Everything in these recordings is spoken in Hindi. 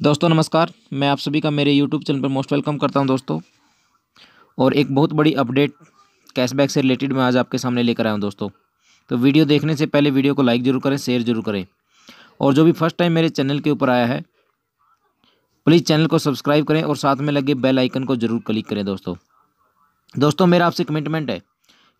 दोस्तों नमस्कार मैं आप सभी का मेरे यूट्यूब चैनल पर मोस्ट वेलकम करता हूं दोस्तों और एक बहुत बड़ी अपडेट कैशबैक से रिलेटेड मैं आज आपके सामने लेकर आया हूं दोस्तों तो वीडियो देखने से पहले वीडियो को लाइक ज़रूर करें शेयर ज़रूर करें और जो भी फर्स्ट टाइम मेरे चैनल के ऊपर आया है प्लीज़ चैनल को सब्सक्राइब करें और साथ में लगे बेल आइकन को ज़रूर क्लिक करें दोस्तों दोस्तों मेरा आपसे कमिटमेंट है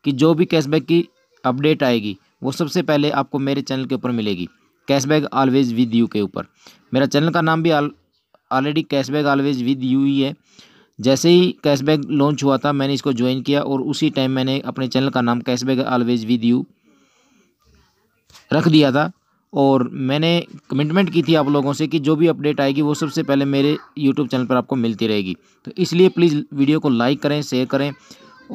कि जो भी कैशबैक की अपडेट आएगी वो सबसे पहले आपको मेरे चैनल के ऊपर मिलेगी कैशबैक ऑलवेज विद यू के ऊपर मेरा चैनल का नाम भी already cashback always with you ही है जैसे ही कैशबैक लॉन्च हुआ था मैंने इसको ज्वाइन किया और उसी टाइम मैंने अपने चैनल का नाम कैशबैक ऑलवेज विद यू रख दिया था और मैंने कमिटमेंट की थी आप लोगों से कि जो भी अपडेट आएगी वो सबसे पहले मेरे यूट्यूब चैनल पर आपको मिलती रहेगी तो इसलिए प्लीज़ वीडियो को लाइक करें शेयर करें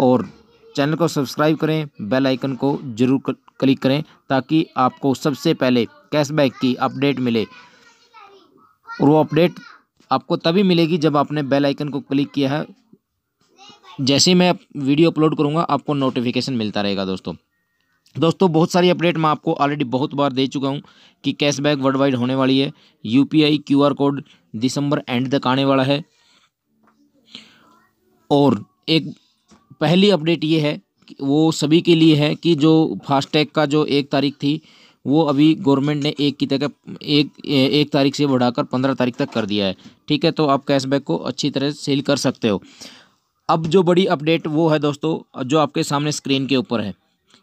और चैनल को सब्सक्राइब करें बेल आइकन को ज़रूर क्लिक करें ताकि आपको सबसे पहले कैशबैक की अपडेट मिले और वो अपडेट आपको तभी मिलेगी जब आपने बेल आइकन को क्लिक किया है जैसे ही मैं वीडियो अपलोड करूँगा आपको नोटिफिकेशन मिलता रहेगा दोस्तों दोस्तों बहुत सारी अपडेट मैं आपको ऑलरेडी बहुत बार दे चुका हूं कि कैशबैक वर्ल्ड वाइड होने वाली है यूपीआई क्यूआर कोड दिसंबर एंड तक आने वाला है और एक पहली अपडेट ये है वो सभी के लिए है कि जो फास्टैग का जो एक तारीख थी वो अभी गवर्नमेंट ने एक की तरह एक एक तारीख से बढ़ाकर पंद्रह तारीख तक कर दिया है ठीक है तो आप कैशबैक को अच्छी तरह सेल कर सकते हो अब जो बड़ी अपडेट वो है दोस्तों जो आपके सामने स्क्रीन के ऊपर है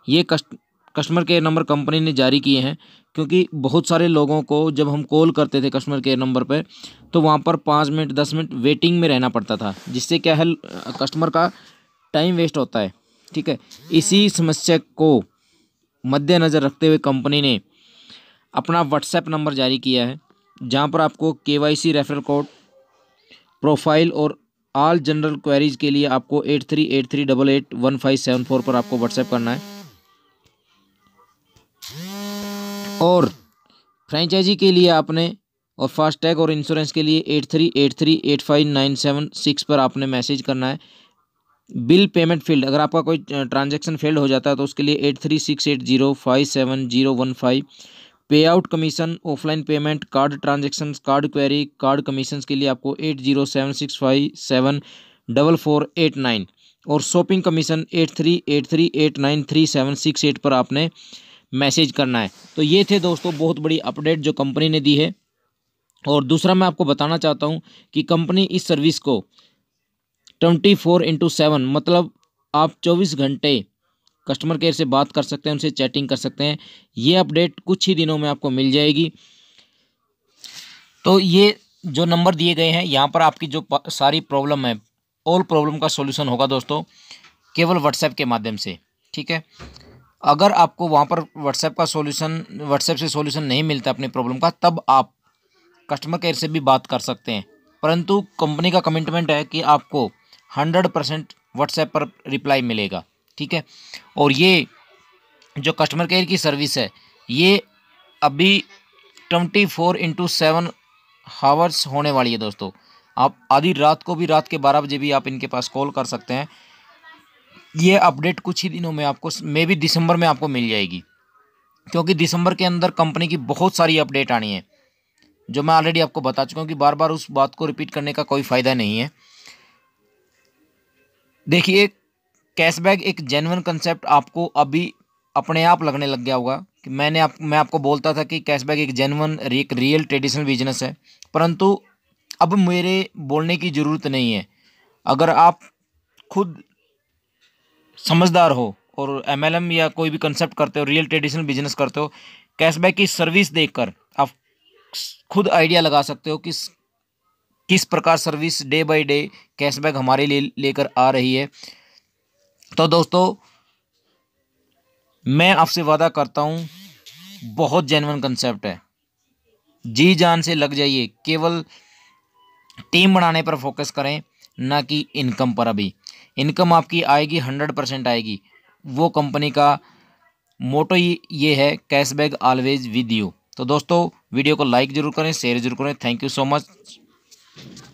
ये कस्ट कस्टमर केयर नंबर कंपनी ने जारी किए हैं क्योंकि बहुत सारे लोगों को जब हम कॉल करते थे कस्टमर केयर नंबर पर तो वहाँ पर पाँच मिनट दस मिनट वेटिंग में रहना पड़ता था जिससे क्या है कस्टमर का टाइम वेस्ट होता है ठीक है इसी समस्या को मद्देनज़र रखते हुए कंपनी ने अपना व्हाट्सएप नंबर जारी किया है जहां पर आपको K Y C referral code profile और ऑल जनरल क्वेरीज के लिए आपको eight three eight three double eight one five seven four पर आपको व्हाट्सएप करना है और फ्रेंचाइजी के लिए आपने और फास्टैग और इंश्योरेंस के लिए eight three eight three eight five nine seven six पर आपने मैसेज करना है बिल पेमेंट फील्ड अगर आपका कोई ट्रांजैक्शन फेल्ड हो जाता है तो उसके लिए eight three six eight zero five seven zero one five pay out commission offline payment card transaction card query card commission के लिए आपको eight zero seven six five seven double four eight nine और shopping commission eight three eight three eight nine three seven six eight पर आपने मैसेज करना है तो ये थे दोस्तों बहुत बड़ी अपडेट जो कंपनी ने दी है और दूसरा मैं आपको बताना चाहता हूँ कि कंपनी इस सर्विस को ट्वेंटी फोर इंटू सेवन मतलब आप चौबीस घंटे कस्टमर केयर से बात कर सकते हैं उनसे चैटिंग कर सकते हैं ये अपडेट कुछ ही दिनों में आपको मिल जाएगी तो ये जो नंबर दिए गए हैं यहाँ पर आपकी जो सारी प्रॉब्लम है ऑल प्रॉब्लम का सॉल्यूशन होगा दोस्तों केवल व्हाट्सएप के माध्यम से ठीक है अगर आपको वहाँ पर व्हाट्सएप का सॉल्यूशन व्हाट्सएप से सॉल्यूशन नहीं मिलता अपनी प्रॉब्लम का तब आप कस्टमर केयर से भी बात कर सकते हैं परंतु कंपनी का कमिटमेंट है कि आपको हंड्रेड परसेंट व्हाट्सएप पर रिप्लाई मिलेगा ठीक है और ये जो कस्टमर केयर की सर्विस है ये अभी twenty four into seven hours होने वाली है दोस्तों आप आधी रात को भी रात के बारह बजे भी आप इनके पास कॉल कर सकते हैं ये अपडेट कुछ ही दिनों में आपको मे भी दिसंबर में आपको मिल जाएगी क्योंकि दिसंबर के अंदर कंपनी की बहुत सारी अपडेट आनी है जो मैं ऑलरेडी आपको बता चुका हूँ कि बार बार उस बात को रिपीट करने का कोई फ़ायदा नहीं है देखिए कैशबैक एक जेनवन कंसेप्ट आपको अभी अपने आप लगने लग गया होगा कि मैंने आप मैं आपको बोलता था कि कैशबैक एक जेनवन एक रियल ट्रेडिशनल बिजनेस है परंतु अब मेरे बोलने की ज़रूरत नहीं है अगर आप खुद समझदार हो और एम या कोई भी कंसेप्ट करते हो रियल ट्रेडिशनल बिजनेस करते हो कैशबैक की सर्विस देखकर आप खुद आइडिया लगा सकते हो कि किस प्रकार service day by day cashback हमारे लिए लेकर आ रही है तो दोस्तों मैं आपसे वादा करता हूँ बहुत जेनवन कंसेप्ट है जी जान से लग जाइए केवल टीम बनाने पर फोकस करें ना कि इनकम पर अभी इनकम आपकी आएगी हंड्रेड परसेंट आएगी वो कंपनी का मोटो ये है कैशबैक ऑलवेज विद यू तो दोस्तों वीडियो को लाइक ज़रूर करें शेयर ज़रूर करें thank you so much Thank you.